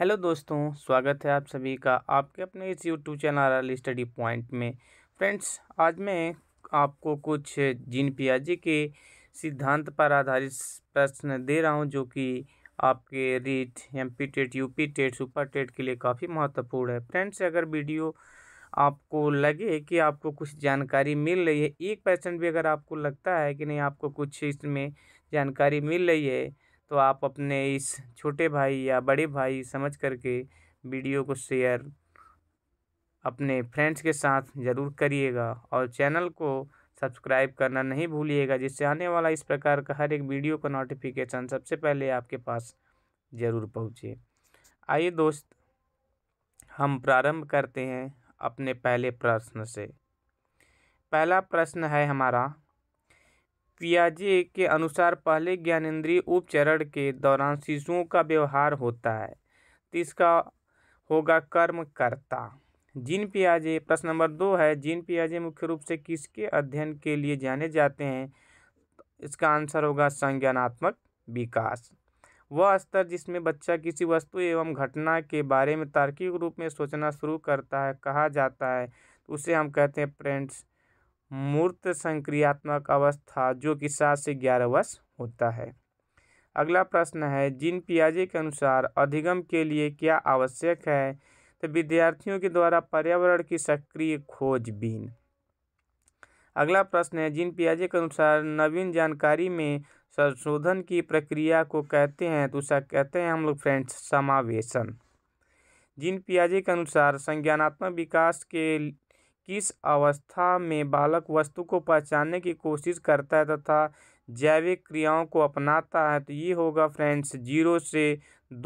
hello दोस्तों स्वागत है आप सभी का आपके अपने इस YouTube channel R L study point में फ्रेंड्स आज मैं आपको कुछ जीन पियाजी के सिद्धांत पर आधारित प्रश्न दे रहा हूं जो कि आपके REET M P TET U P TET super TET के लिए काफ़ी महत्वपूर्ण है फ्रेंड्स अगर वीडियो आपको लगे कि आपको कुछ जानकारी मिल रही है एक परसेंट भी अगर आपको लगता है कि नहीं आपको कुछ इसमें जानकारी मिल रही है तो आप अपने इस छोटे भाई या बड़े भाई समझ करके वीडियो को शेयर अपने फ्रेंड्स के साथ ज़रूर करिएगा और चैनल को सब्सक्राइब करना नहीं भूलिएगा जिससे आने वाला इस प्रकार का हर एक वीडियो का नोटिफिकेशन सबसे पहले आपके पास ज़रूर पहुँचे आइए दोस्त हम प्रारंभ करते हैं अपने पहले प्रश्न से पहला प्रश्न है हमारा पियाजे के अनुसार पहले ज्ञानेन्द्रीय उपचरण के दौरान शिशुओं का व्यवहार होता है तीसरा होगा कर्मकर्ता जिन पियाजे प्रश्न नंबर दो है जिन पियाजे मुख्य रूप से किसके अध्ययन के लिए जाने जाते हैं इसका आंसर होगा संज्ञानात्मक विकास वह स्तर जिसमें बच्चा किसी वस्तु एवं घटना के बारे में तार्किक रूप में सोचना शुरू करता है कहा जाता है तो उसे हम कहते हैं प्रेंट्स मूर्त संक्रियात्मक अवस्था जो कि सात से ग्यारह वर्ष होता है अगला प्रश्न है जिन पियाजे के अनुसार अधिगम के लिए क्या आवश्यक है तो विद्यार्थियों के द्वारा पर्यावरण की सक्रिय खोजबीन अगला प्रश्न है जिन पियाजे के अनुसार नवीन जानकारी में संशोधन की प्रक्रिया को कहते हैं तो उसे कहते हैं हम लोग फ्रेंड्स समावेशन जिन पियाजे के अनुसार संज्ञानात्मक विकास के किस अवस्था में बालक वस्तु को पहचानने की कोशिश करता है तथा जैविक क्रियाओं को अपनाता है तो ये होगा फ्रेंड्स जीरो से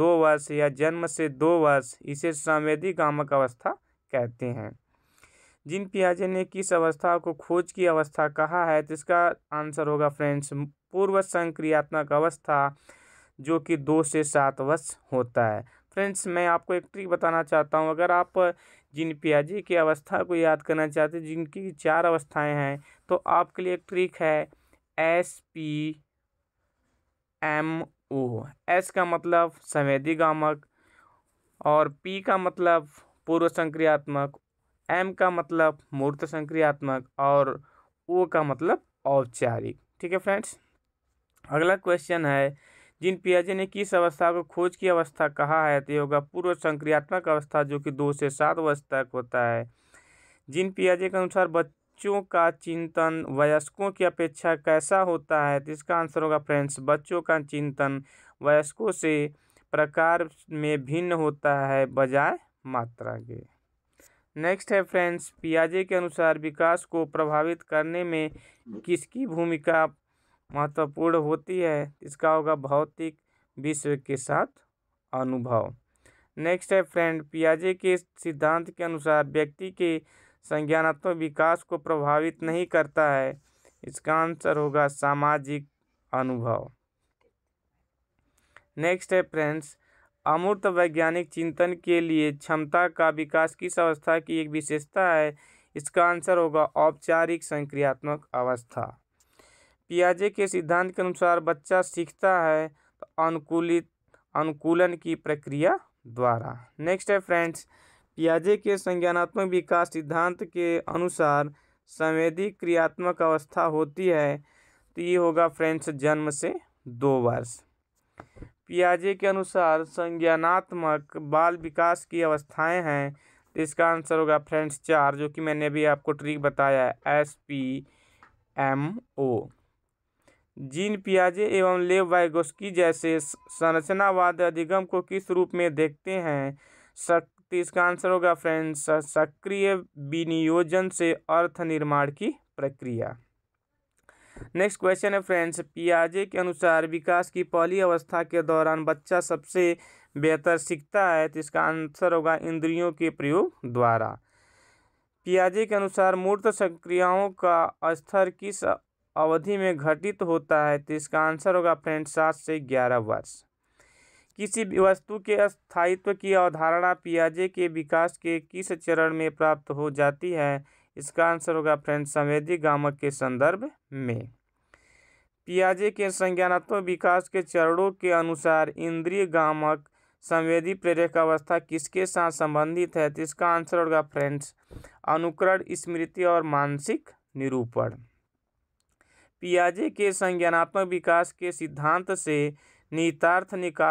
दो वर्ष या जन्म से दो वर्ष इसे संवेदी गामक अवस्था कहते हैं जिन पियाजे ने किस अवस्था को खोज की अवस्था कहा है तो इसका आंसर होगा फ्रेंड्स पूर्व संक्रियात्मक अवस्था जो कि दो से सात वर्ष होता है फ्रेंड्स मैं आपको एक ट्रिक बताना चाहता हूँ अगर आप जिन प्याजे की अवस्था को याद करना चाहते हैं जिनकी चार अवस्थाएं हैं तो आपके लिए एक ट्रिक है S P M O S का मतलब संवेदी गामक और पी का मतलब पूर्व संक्रियात्मक एम का मतलब मूर्त संक्रियात्मक और ओ का मतलब औपचारिक ठीक है फ्रेंड्स अगला क्वेश्चन है जिन पियाजे ने किस अवस्था को खोज की अवस्था कहा है तो होगा पूर्व संक्रियात्मक अवस्था जो कि दो से सात वर्ष तक होता है जिन पियाजे के अनुसार बच्चों का चिंतन वयस्कों की अपेक्षा कैसा होता है तो इसका आंसर होगा फ्रेंड्स बच्चों का चिंतन वयस्कों से प्रकार में भिन्न होता है बजाय मात्रा के नेक्स्ट है फ्रेंड्स पियाजे के अनुसार विकास को प्रभावित करने में किसकी भूमिका महत्वपूर्ण होती है इसका होगा भौतिक विश्व के साथ अनुभव नेक्स्ट है फ्रेंड पियाजे के सिद्धांत के अनुसार व्यक्ति के संज्ञानात्मक विकास को प्रभावित नहीं करता है इसका आंसर होगा सामाजिक अनुभव नेक्स्ट है फ्रेंड्स अमूर्त वैज्ञानिक चिंतन के लिए क्षमता का विकास किस अवस्था की एक विशेषता है इसका आंसर होगा औपचारिक संक्रियात्मक अवस्था पियाजे के सिद्धांत के अनुसार बच्चा सीखता है तो अनुकूलित अनुकूलन की प्रक्रिया द्वारा नेक्स्ट है फ्रेंड्स पियाजे के संज्ञानात्मक विकास सिद्धांत के अनुसार संवेदी क्रियात्मक अवस्था होती है तो ये होगा फ्रेंड्स जन्म से दो वर्ष पियाजे के अनुसार संज्ञानात्मक बाल विकास की अवस्थाएं हैं तो इसका आंसर होगा फ्रेंड्स चार जो कि मैंने अभी आपको ट्रिक बताया है S P M O Jean पियाजे एवं लेव वायगोस्की जैसे संरचनावाद अधिगम को किस रूप में देखते हैं सक इसका आंसर होगा फ्रेंड्स सक्रिय विनियोजन से अर्थ निर्माण की प्रक्रिया नेक्स्ट क्वेश्चन है फ्रेंड्स पियाजे के अनुसार विकास की पहली अवस्था के दौरान बच्चा सबसे बेहतर सीखता है तो इसका आंसर होगा इंद्रियों के प्रयोग द्वारा पियाजे के अनुसार मूर्त संक्रियाओं का स्तर किस अवधि में घटित होता है तो इसका आंसर होगा फ्रेंड सात से ग्यारह वर्ष किसी वस्तु के अस्थायित्व की अवधारणा पियाजे के विकास के किस चरण में प्राप्त हो जाती है इसका आंसर होगा फ्रेंड संवेदी गामक के संदर्भ में पियाजे के संज्ञानात्मक विकास के चरणों के अनुसार इंद्रिय गामक संवेदी प्रेरक अवस्था किसके साथ संबंधित है तो इसका आंसर होगा फ्रेंड्स अनुकरण स्मृति और मानसिक निरूपण पियाजे के संज्ञानात्मक विकास के सिद्धांत से नितार्थ निकाल